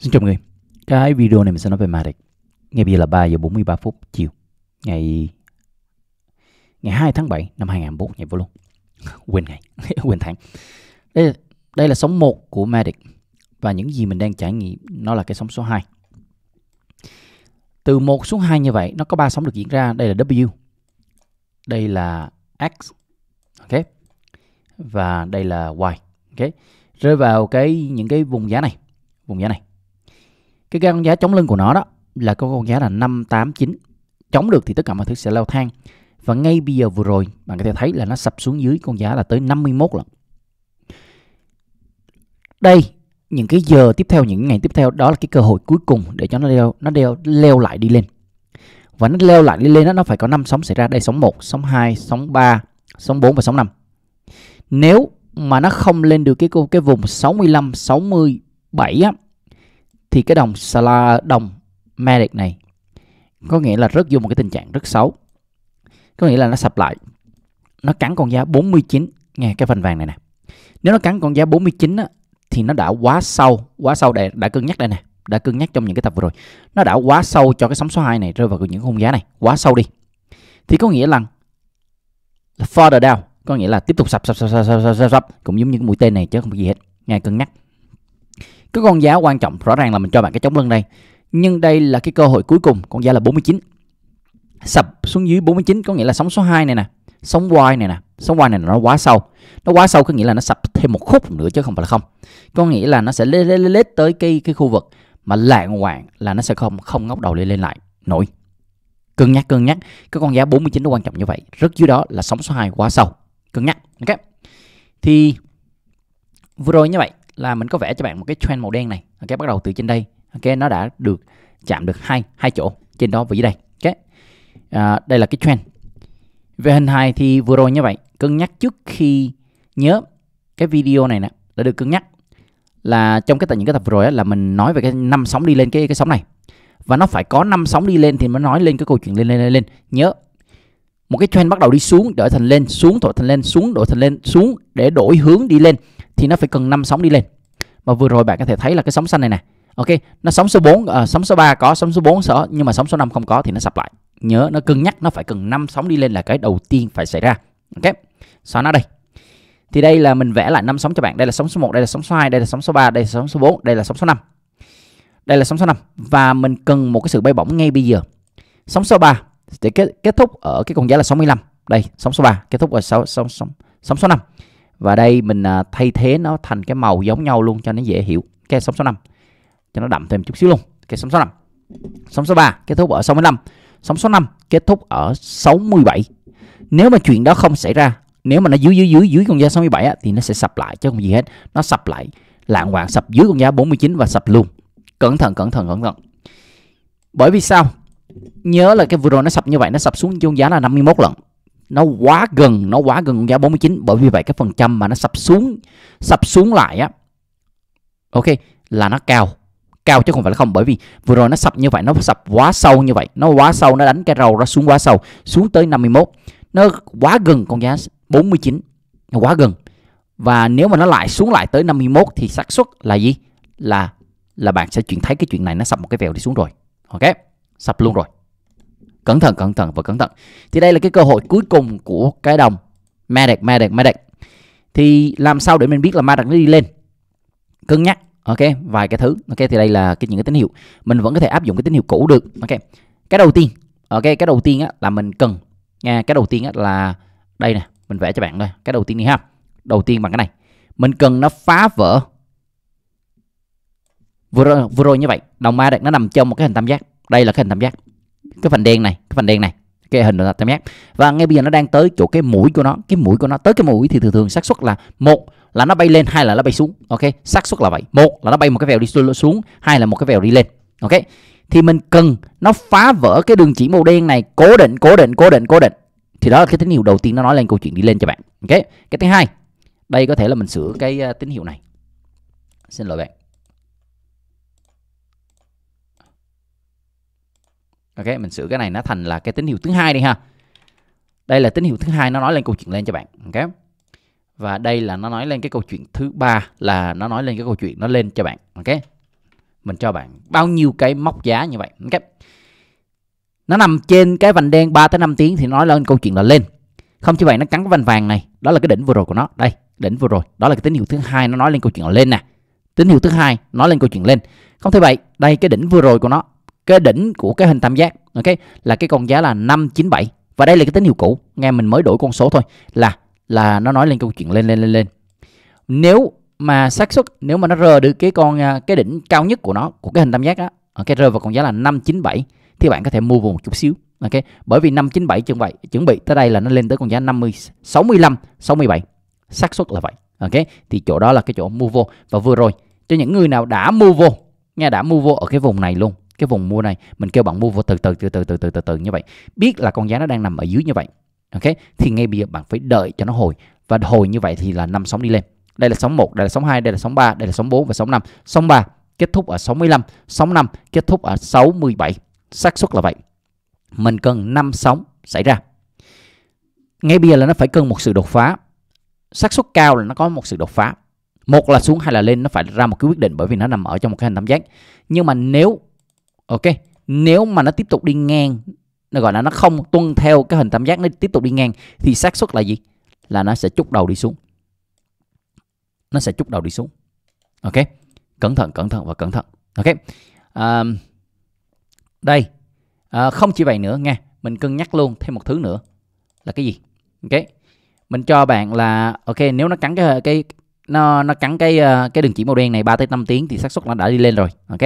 Xin chào mọi người. Cái video này mình sẽ nói về Matic. Ngay bây giờ là 3 giờ 43 phút chiều. Ngày ngày 2 tháng 7 năm 2021 ngày vô luôn. quên ngày, quên tháng. Đây đây là sóng 1 của Matic và những gì mình đang trải nghiệm nó là cái sóng số 2. Từ 1 xuống 2 như vậy nó có 3 sóng được diễn ra, đây là W. Đây là X. Ok. Và đây là Y. Ok. Rơi vào cái những cái vùng giá này, vùng giá này cái con giá chống lưng của nó đó là có con giá là 589 chống được thì tất cả mọi thứ sẽ leo thang và ngay bây giờ vừa rồi bạn có thể thấy là nó sập xuống dưới con giá là tới 51 lần đây những cái giờ tiếp theo những ngày tiếp theo đó là cái cơ hội cuối cùng để cho nó leo nó leo leo lại đi lên và nó leo lại đi lên đó, nó phải có năm sóng xảy ra đây sóng 1, sóng 2, sóng 3, sóng 4 và sóng 5 nếu mà nó không lên được cái cái vùng 65 67 á thì cái đồng sala đồng medic này có nghĩa là rất vô một cái tình trạng rất xấu có nghĩa là nó sập lại nó cắn con giá 49 nghe cái phần vàng này nè nếu nó cắn con giá 49 á, thì nó đã quá sâu quá sâu để đã cân nhắc đây nè đã cân nhắc trong những cái tập vừa rồi nó đã quá sâu cho cái sóng số 2 này rơi vào những khung giá này quá sâu đi thì có nghĩa là further down có nghĩa là tiếp tục sập sập sập sập sập sập, sập. cũng giống như cái mũi tên này chứ không có gì hết nghe cân nhắc cái con giá quan trọng rõ ràng là mình cho bạn cái chống lưng đây. Nhưng đây là cái cơ hội cuối cùng, con giá là 49. Sập xuống dưới 49 có nghĩa là sóng số 2 này nè, sóng Y này nè, sóng Y này nó quá sâu. Nó quá sâu có nghĩa là nó sập thêm một khúc nữa chứ không phải là không. Có nghĩa là nó sẽ lên lên lên tới cái cái khu vực mà lạng hoàng là nó sẽ không không ngóc đầu lên lên lại nổi cân nhắc cân nhắc cái con giá 49 nó quan trọng như vậy rất dưới đó là sóng số 2 quá sâu cân nhắc ok thì vừa rồi như vậy là mình có vẽ cho bạn một cái trend màu đen này ok bắt đầu từ trên đây ok nó đã được chạm được hai hai chỗ trên đó và dưới đây ok à, đây là cái trend về hình hài thì vừa rồi như vậy cân nhắc trước khi nhớ cái video này nè đã được cân nhắc là trong cái tập những cái tập vừa rồi là mình nói về cái năm sóng đi lên cái cái sóng này và nó phải có năm sóng đi lên thì mới nói lên cái câu chuyện lên lên lên, lên. nhớ một cái trend bắt đầu đi xuống đổi thành lên xuống đổi thành lên xuống đổi thành lên xuống để đổi hướng đi lên thì nó phải cần 5 sóng đi lên mà vừa rồi bạn có thể thấy là cái sóng xanh này nè ok nó sóng số 4 à, sóng số 3 có sóng số 4 sở nhưng mà sóng số 5 không có thì nó sập lại nhớ nó cân nhắc nó phải cần 5 sóng đi lên là cái đầu tiên phải xảy ra ok xóa nó đây thì đây là mình vẽ lại năm sóng cho bạn đây là sóng số 1 đây là sóng số 2 đây là sóng số 3 đây là sóng số 4 đây là sóng số 5 đây là sóng số 5 và mình cần một cái sự bay bổng ngay bây giờ sóng số 3 để kết, kết thúc ở cái con giá là 65 đây sóng số 3 kết thúc ở sóng sóng sóng sóng số 5 và đây mình à, thay thế nó thành cái màu giống nhau luôn cho nó dễ hiểu cái sóng số 5 cho nó đậm thêm chút xíu luôn cái sóng số 5 sóng số 3 kết thúc ở 65 sóng số 5 kết thúc ở 67 nếu mà chuyện đó không xảy ra nếu mà nó dưới dưới dưới dưới con giá 67 á, thì nó sẽ sập lại chứ không gì hết nó sập lại lạng hoàng sập dưới con giá 49 và sập luôn cẩn thận cẩn thận cẩn thận bởi vì sao nhớ là cái vừa rồi nó sập như vậy nó sập xuống con giá là 51 lần nó quá gần nó quá gần con giá 49 bởi vì vậy cái phần trăm mà nó sập xuống sập xuống lại á ok là nó cao cao chứ không phải là không bởi vì vừa rồi nó sập như vậy nó sập quá sâu như vậy nó quá sâu nó đánh cái rầu nó xuống quá sâu xuống tới 51 nó quá gần con giá 49 nó quá gần và nếu mà nó lại xuống lại tới 51 thì xác suất là gì là là bạn sẽ chuyển thấy cái chuyện này nó sập một cái vèo đi xuống rồi ok sập luôn rồi cẩn thận cẩn thận và cẩn thận thì đây là cái cơ hội cuối cùng của cái đồng Matic Matic Matic thì làm sao để mình biết là Matic nó đi lên cân nhắc ok vài cái thứ ok thì đây là cái những cái tín hiệu mình vẫn có thể áp dụng cái tín hiệu cũ được ok cái đầu tiên ok cái đầu tiên á, là mình cần nha cái đầu tiên á, là đây nè mình vẽ cho bạn thôi cái đầu tiên đi ha đầu tiên bằng cái này mình cần nó phá vỡ vừa rồi, vừa rồi như vậy đồng ma đẹp nó nằm trong một cái hình tam giác đây là cái hình tam giác cái phần đen này cái phần đen này cái hình là tam giác và ngay bây giờ nó đang tới chỗ cái mũi của nó cái mũi của nó tới cái mũi thì thường thường xác suất là một là nó bay lên hai là nó bay xuống ok xác suất là vậy một là nó bay một cái vèo đi xuống hai là một cái vèo đi lên ok thì mình cần nó phá vỡ cái đường chỉ màu đen này cố định cố định cố định cố định thì đó là cái tín hiệu đầu tiên nó nói lên câu chuyện đi lên cho bạn ok cái thứ hai đây có thể là mình sửa cái ờ, tín hiệu này xin lỗi bạn ok mình sửa cái này nó thành là cái tín hiệu thứ hai đi ha đây là tín hiệu thứ hai nó nói lên câu chuyện lên cho bạn ok và đây là nó nói lên cái câu chuyện thứ ba là nó nói lên cái câu chuyện nó lên cho bạn ok mình cho bạn bao nhiêu cái móc giá như vậy ok nó nằm trên cái vành đen 3 tới 5 tiếng thì nó nói lên câu chuyện là lên không như vậy nó cắn cái vành vàng này đó là cái đỉnh vừa rồi của nó đây đỉnh vừa rồi đó là cái tín hiệu thứ hai nó nói lên câu chuyện là lên nè tín hiệu thứ hai nói lên câu chuyện lên không thế vậy đây cái đỉnh vừa rồi của nó cái đỉnh của cái hình tam giác ok là cái con giá là 597 và đây là cái tín hiệu cũ nghe mình mới đổi con số thôi là là nó nói lên câu chuyện lên lên lên lên nếu mà xác suất nếu mà nó rơi được cái con à, cái đỉnh cao nhất của nó của cái hình tam giác á cái rơi vào con giá là 597 thì bạn có thể mua vào một chút xíu ok bởi vì 597 chuẩn bị chuẩn bị tới đây là nó lên tới con giá 50 65 67 xác suất là vậy ok thì chỗ đó là cái chỗ mua vô và vừa rồi cho những người nào đã mua vô nghe đã mua vô ở cái vùng này luôn cái vùng mua này mình kêu bạn mua vào từ từ từ từ từ từ từ từ như vậy biết là con giá nó đang nằm ở dưới như vậy ok thì ngay bây giờ bạn phải đợi cho nó hồi và hồi như vậy thì là năm sóng đi lên đây là sóng 1, đây là sóng 2, đây là sóng 3, đây là sóng 4 và sóng 5. Sóng 3 kết thúc ở 65, sóng 5 kết thúc ở 67. xác suất là vậy. Mình cần 5 sóng xảy ra. Ngay bây giờ là nó phải cần một sự đột phá. xác suất cao là nó có một sự đột phá. Một là xuống hay là lên nó phải ra một cái quyết định bởi vì nó nằm ở trong một cái hình tam giác. Nhưng mà nếu ok nếu mà nó tiếp tục đi ngang nó gọi là nó không tuân theo cái hình tam giác nó tiếp tục đi ngang thì xác suất là gì là nó sẽ chúc đầu đi xuống nó sẽ chúc đầu đi xuống ok cẩn thận cẩn thận và cẩn thận ok à, đây à, không chỉ vậy nữa nha mình cân nhắc luôn thêm một thứ nữa là cái gì ok mình cho bạn là ok nếu nó cắn cái cái nó nó cắn cái ờ, cái đường chỉ màu đen này 3 tới 5 tiếng thì xác suất nó đã đi lên rồi ok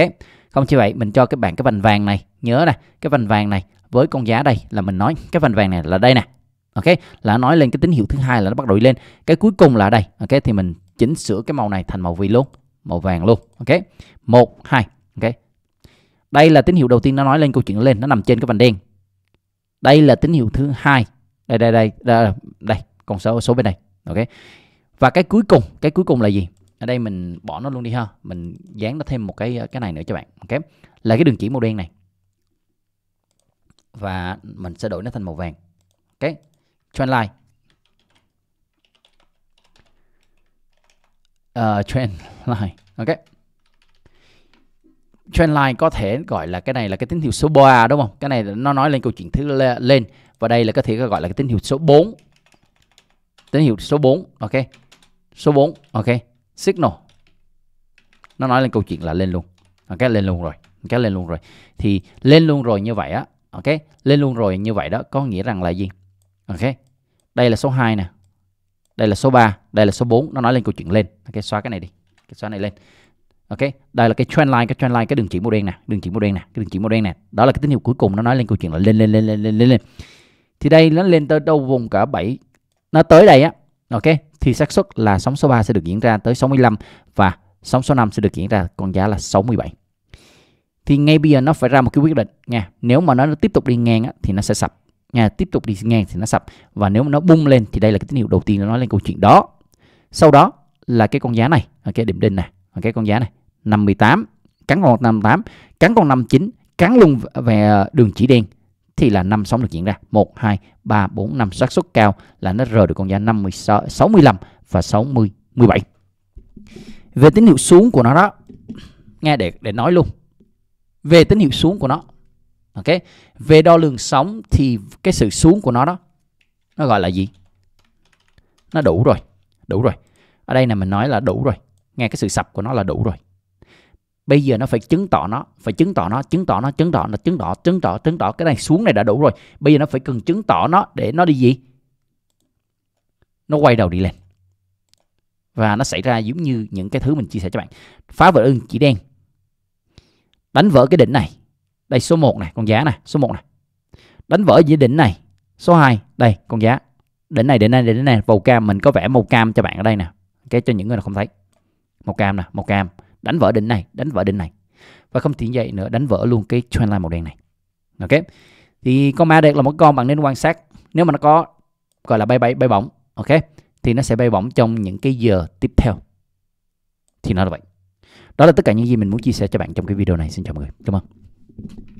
không chỉ vậy mình cho các bạn cái vành vàng này nhớ này cái vành vàng này với con giá đây là mình nói cái vành vàng này là đây nè ok là nói lên cái tín hiệu thứ hai là nó bắt đầu đi lên cái cuối cùng là đây ok thì mình chỉnh sửa cái màu này thành màu vi luôn màu vàng luôn ok một hai ok đây là tín hiệu đầu tiên nó nói lên câu chuyện lên nó nằm trên cái vành đen đây là tín hiệu thứ hai đây đây đây đây, đây. con số số bên này ok và cái cuối cùng cái cuối cùng là gì ở đây mình bỏ nó luôn đi ha mình dán nó thêm một cái cái này nữa cho bạn ok là cái đường chỉ màu đen này và mình sẽ đổi nó thành màu vàng ok trend line uh, trend line ok trend line có thể gọi là cái này là cái tín hiệu số 3 đúng không cái này nó nói lên câu chuyện thứ lên và đây là có thể gọi là cái tín hiệu số 4 tín hiệu số 4 ok số 4 ok signal nó nói lên câu chuyện là lên luôn ok lên luôn rồi ok lên luôn rồi thì lên luôn rồi như vậy á ok lên luôn rồi như vậy đó có nghĩa rằng là gì ok đây là số 2 nè đây là số 3 đây là số 4 nó nói lên câu chuyện lên ok xóa cái này đi cái xóa này lên ok đây là cái trend line cái trend line cái đường chỉ màu đen nè đường chỉ màu đen nè cái đường chỉ màu đen nè đó là cái tín hiệu cuối cùng nó nói lên câu chuyện là lên lên lên lên lên lên lên thì đây nó lên tới đâu vùng cả 7 nó tới đây á Ok, thì xác suất là sóng số 3 sẽ được diễn ra tới 65 và sóng số 5 sẽ được diễn ra con giá là 67. Thì ngay bây giờ nó phải ra một cái quyết định nha. Nếu mà nó tiếp tục đi ngang á, thì nó sẽ sập. Nha, tiếp tục đi ngang thì nó sập và nếu mà nó bung lên thì đây là cái tín hiệu đầu tiên nó nói lên câu chuyện đó. Sau đó là cái con giá này, OK, điểm đinh này, cái con giá này 58, cắn con 58, cắn con 59, cắn luôn về đường chỉ đen thì là năm sóng được diễn ra. 1 2 3 4 5 xác suất cao là nó rời được con giá 56 65 và 60 17. Về tín hiệu xuống của nó đó, nghe để để nói luôn. Về tín hiệu xuống của nó. Ok. Về đo lường sóng thì cái sự xuống của nó đó nó gọi là gì? Nó đủ rồi. Đủ rồi. Ở đây này mình nói là đủ rồi. Nghe cái sự sập của nó là đủ rồi bây giờ nó phải chứng tỏ nó phải chứng tỏ nó chứng tỏ nó chứng tỏ nó chứng tỏ chứng tỏ chứng tỏ cái này xuống này đã đủ rồi bây giờ nó phải cần chứng tỏ nó để nó đi gì nó quay đầu đi lên và nó xảy ra giống như những cái thứ mình chia sẻ cho bạn phá vỡ ưng chỉ đen đánh vỡ cái đỉnh này đây số 1 này con giá này số 1 này đánh vỡ dưới đỉnh này số 2 đây con giá đỉnh này đỉnh này đỉnh này màu cam mình có vẽ màu cam cho bạn ở đây nè cái cho những người nào không thấy màu cam nè màu cam đánh vỡ đỉnh này đánh vỡ đỉnh này và không chỉ vậy nữa đánh vỡ luôn cái trendline màu đen này ok thì con ma đen là một con bạn nên quan sát nếu mà nó có gọi là bay bay bay bổng ok thì nó sẽ bay bổng trong những cái giờ tiếp theo thì nó là vậy đó là tất cả những gì mình muốn chia sẻ cho bạn trong cái video này xin chào mọi người cảm ơn